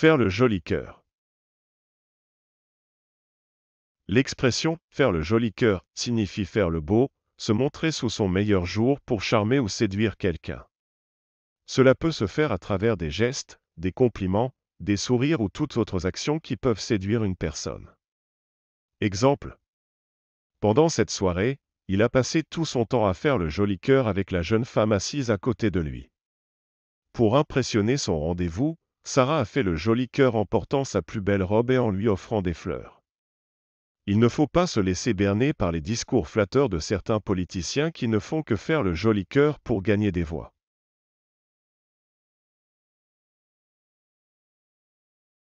Faire le joli cœur. L'expression faire le joli cœur signifie faire le beau, se montrer sous son meilleur jour pour charmer ou séduire quelqu'un. Cela peut se faire à travers des gestes, des compliments, des sourires ou toutes autres actions qui peuvent séduire une personne. Exemple. Pendant cette soirée, il a passé tout son temps à faire le joli cœur avec la jeune femme assise à côté de lui. Pour impressionner son rendez-vous, Sarah a fait le joli cœur en portant sa plus belle robe et en lui offrant des fleurs. Il ne faut pas se laisser berner par les discours flatteurs de certains politiciens qui ne font que faire le joli cœur pour gagner des voix.